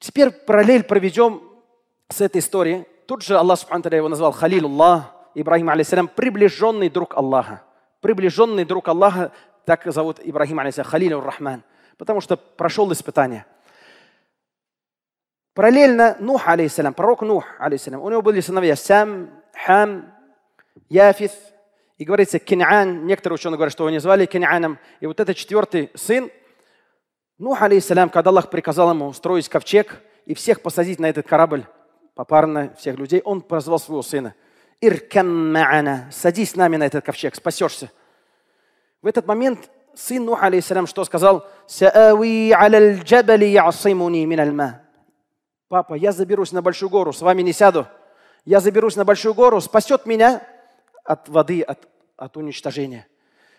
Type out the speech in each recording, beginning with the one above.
Теперь параллель проведем с этой историей. Тут же Аллах Субхану его назвал Халилуллах, Ибрахим, алейсалям, приближенный друг Аллаха. Приближенный друг Аллаха, так зовут Ибрахим, алейсалям, Халилур Рахман. Потому что прошел испытание. Параллельно Нух, алейсалям, пророк Нух, алейсалям, у него были сыновья Сам, Хам, Яфис, и говорится Киньян. Некоторые ученые говорят, что его не звали Киньяном. И вот это четвертый сын, Нух, алейсалям, когда Аллах приказал ему устроить ковчег и всех посадить на этот корабль, попарно всех людей, он позвал своего сына. Иркам садись с нами на этот ковчег, спасешься. В этот момент сын Нух, алейсалям, что сказал? Саави аляль джабали ясимуни минальма. Папа, я заберусь на большую гору, с вами не сяду. Я заберусь на большую гору, спасет меня от воды, от, от уничтожения.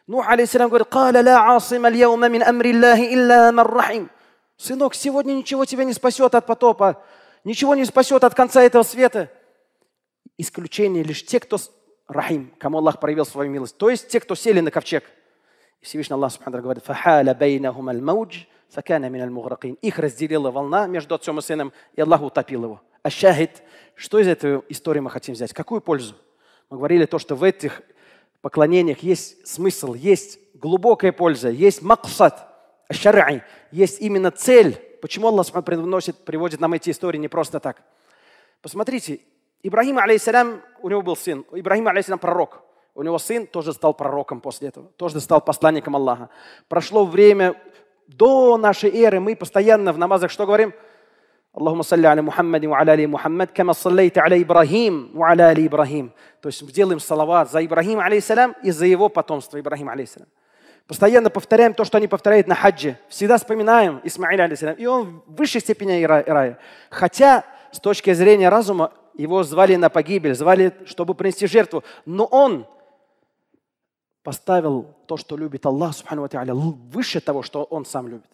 Нух, алейсалям, говорит, «Каля ля асима льяума мин амри Аллахи илля рахим". Сынок, сегодня ничего тебя не спасет от потопа, ничего не спасет от конца этого света. Исключение лишь те, кто рахим, кому Аллах проявил свою милость. То есть те, кто сели на ковчег. И Всевышний Аллах Субхану говорит, «Фахаля бейнахум аль-мауджи» Их разделила волна между отцом и сыном, и Аллах утопил его. А шахид, что из этой истории мы хотим взять? Какую пользу? Мы говорили то, что в этих поклонениях есть смысл, есть глубокая польза, есть максат, шарай, есть именно цель. Почему Аллах приносит, приводит нам эти истории не просто так? Посмотрите, Ибрахим, алейсалям, у него был сын. Ибрахим, алейсалям, пророк. У него сын тоже стал пророком после этого, тоже стал посланником Аллаха. Прошло время до нашей эры, мы постоянно в намазах что говорим – Аллахума салли аля Мухаммад ва аля али Мухаммад, кама саллейта аля Ибрахим ва аля али Ибрахим. То есть мы делаем салават за Ибрахим, алейсалям, и за его потомство, Ибрахим, алейсалям. Постоянно повторяем то, что они повторяют на хаджи. Всегда вспоминаем Исмаиля, алейсалям. И он в высшей степени рая. Хотя, с точки зрения разума, его звали на погибель, звали, чтобы принести жертву. Но он поставил то, что любит Аллах, выше того, что он сам любит.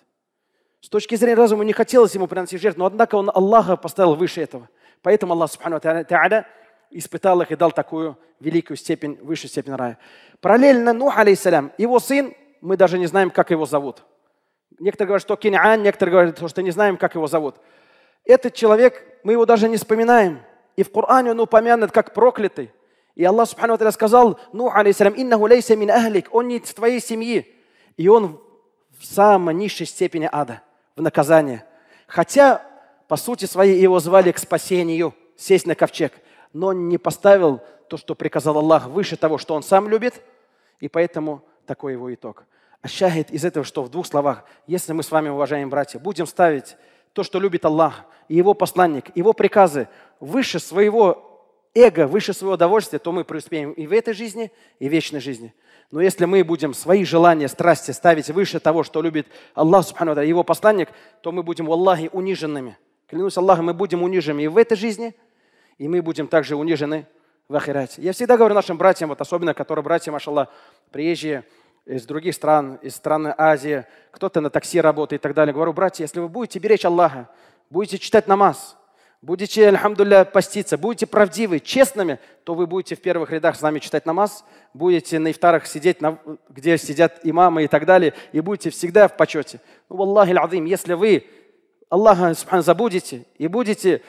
С точки зрения разума не хотелось ему приносить жертву, но однако он Аллаха поставил выше этого. Поэтому Аллах Субхану Та'аля испытал их и дал такую великую степень, высшую степень рая. Параллельно Нух, алейсалям, его сын, мы даже не знаем, как его зовут. Некоторые говорят, что Киньян, некоторые говорят, что не знаем, как его зовут. Этот человек, мы его даже не вспоминаем. И в Коране он упомянут как проклятый. И Аллах Субхану Та'аля сказал, Нух, алейсалям, иннаху лейса мин ахлик, он не из твоей семьи. И он в самой низшей степени ада в наказание. Хотя, по сути своей, его звали к спасению, сесть на ковчег. Но он не поставил то, что приказал Аллах, выше того, что он сам любит, и поэтому такой его итог. А из этого, что в двух словах, если мы с вами, уважаемые братья, будем ставить то, что любит Аллах, и его посланник, его приказы выше своего эго выше своего удовольствия, то мы преуспеем и в этой жизни, и в вечной жизни. Но если мы будем свои желания, страсти ставить выше того, что любит Аллах, Субхану его посланник, то мы будем, в Аллахе, униженными. Клянусь Аллахом, мы будем унижены и в этой жизни, и мы будем также унижены в Ахирате. Я всегда говорю нашим братьям, вот особенно, которые братья, машаллах, приезжие из других стран, из страны Азии, кто-то на такси работает и так далее. Говорю, братья, если вы будете беречь Аллаха, будете читать намаз – будете, альхамдулля, поститься, будете правдивы, честными, то вы будете в первых рядах с нами читать намаз, будете на ифтарах сидеть, на, где сидят имамы и так далее, и будете всегда в почете. Ну, Аллах Аллахи если вы Аллаха забудете и будете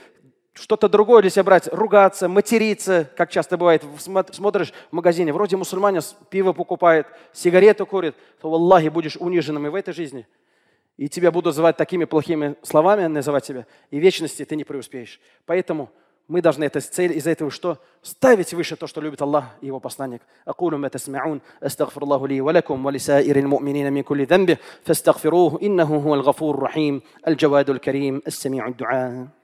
что-то другое для себя брать, ругаться, материться, как часто бывает, смотришь в магазине, вроде мусульманин пиво покупает, сигареты курит, то, Аллахе будешь униженным и в этой жизни – и тебя буду звать такими плохими словами, называть тебя, и в вечности ты не преуспеешь. Поэтому мы должны эту цель из-за этого что? Ставить выше то, что любит Аллах и его посланник. أقول ما تسمعون أستغفر الله لي ولكم ولسائر المؤمنين من كل ذنب فاستغفروه إنه هو الغفور الرحيم الجواد الكريم السميع الدعاء